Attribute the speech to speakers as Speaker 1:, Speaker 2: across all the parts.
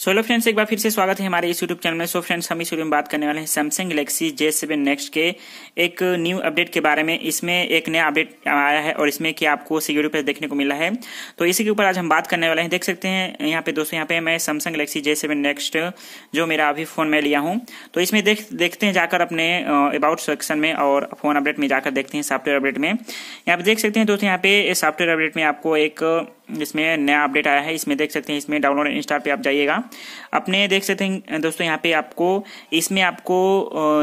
Speaker 1: so hello friends एक बार फिर से स्वागत है हमारे इस यूट्यूब चैनल में सो फ्रेंड्स हम इस वीडियो में बात करने वाले हैं Samsung Galaxy J seven next के एक न्यू अपडेट के बारे में इसमें एक नया अपडेट आया है और इसमें कि आपको सिक्योरिटी पर देखने को मिला है तो इसी के ऊपर आज हम बात करने वाले हैं देख सकते हैं यहाँ पे दोस्तों यहाँ पे मैं Samsung Galaxy J seven next जो मेरा अभी फोन में लिया हूँ तो इसमें देख देखते हैं जाकर अपने अबाउट सेक्शन में और फोन अपडेट में जाकर देखते हैं सॉफ्टवेयर अपडेट में यहाँ पे देख सकते हैं दोस्तों यहाँ पे सॉफ्टवेयर अपडेट में आपको एक इसमें नया अपडेट आया है इसमें देख सकते हैं इसमें डाउनलोड इंस्टॉल पे आप जाइएगा अपने देख सकते हैं दोस्तों यहाँ पे आपको इसमें आपको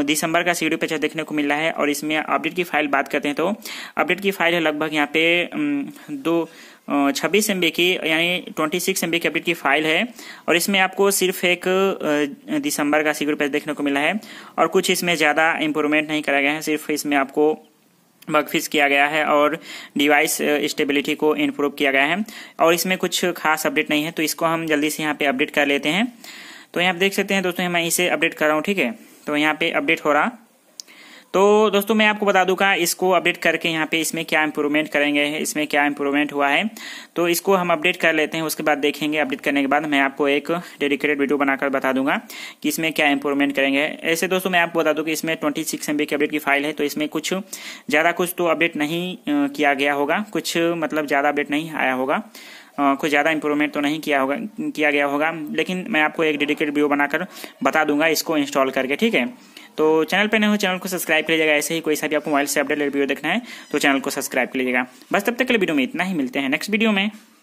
Speaker 1: दिसंबर का सीडी पेचर देखने को मिल रहा है और इसमें अपडेट की फाइल बात करते हैं तो अपडेट की फाइल है लगभग यहाँ पे दो छब्बीस एम की यानी ट्वेंटी सिक्स एम की अपडेट की फाइल है और इसमें आपको सिर्फ एक दिसंबर का सिक्योर पैच देखने को मिला है और कुछ इसमें ज़्यादा इंप्रूवमेंट नहीं कराया गया है सिर्फ इसमें आपको बगफिस किया गया है और डिवाइस स्टेबिलिटी uh, को इम्प्रूव किया गया है और इसमें कुछ खास अपडेट नहीं है तो इसको हम जल्दी से यहाँ पे अपडेट कर लेते हैं तो यहाँ आप देख सकते हैं दोस्तों मैं इसे अपडेट कर रहा हूँ ठीक है तो यहाँ पे अपडेट हो रहा तो दोस्तों मैं आपको बता दूंगा इसको अपडेट करके यहाँ पे इसमें क्या इम्प्रूवमेंट करेंगे इसमें क्या इम्प्रूवमेंट हुआ है तो इसको हम अपडेट कर लेते हैं उसके बाद देखेंगे अपडेट करने के बाद मैं आपको एक डेडिकेटेड वीडियो बनाकर बता दूंगा कि इसमें क्या इंप्रूवमेंट करेंगे ऐसे दोस्तों मैं आपको बता दूँ कि इसमें ट्वेंटी सिक्स की अपडेट की फाइल है तो इसमें कुछ ज़्यादा कुछ तो अपडेट नहीं किया गया होगा कुछ मतलब ज़्यादा अपडेट नहीं आया होगा कुछ ज़्यादा इंप्रूवमेंट तो नहीं किया होगा किया गया होगा लेकिन मैं आपको एक डेडिकेट वीडियो बनाकर बता दूंगा इसको इंस्टॉल करके ठीक है तो चैनल पर नहीं हो चैनल को सब्सक्राइब कर लीजिएगा ऐसे ही कोई सा भी आपको मोबाइल से अपडेट वीडियो देखना है तो चैनल को सब्सक्राइब कर लीजिएगा बस तब तक के लिए वीडियो में इतना ही मिलते हैं नेक्स्ट वीडियो में